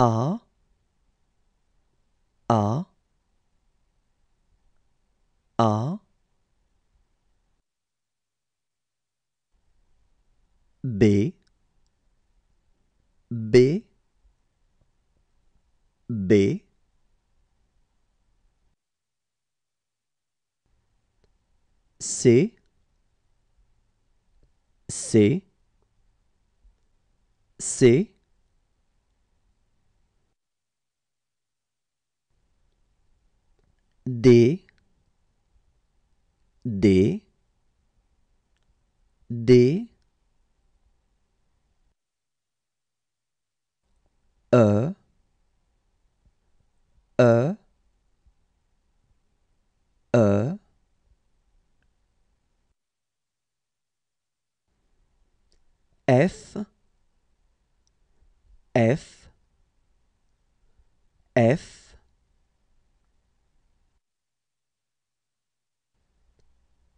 are D D D E E E F F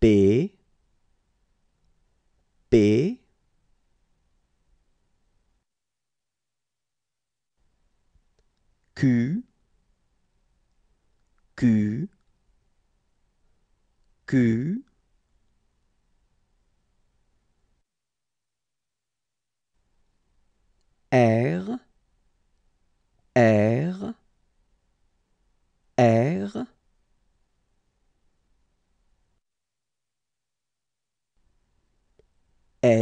P P Q Q Q R R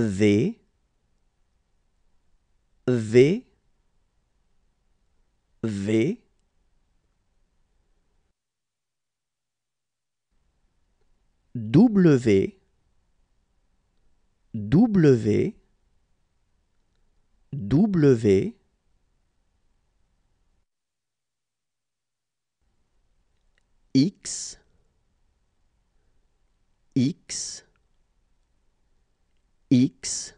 V V V W W W X X x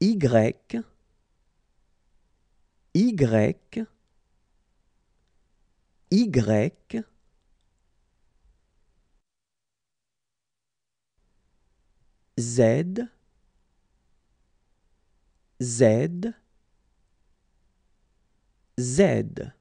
y y y Z, Z, Z.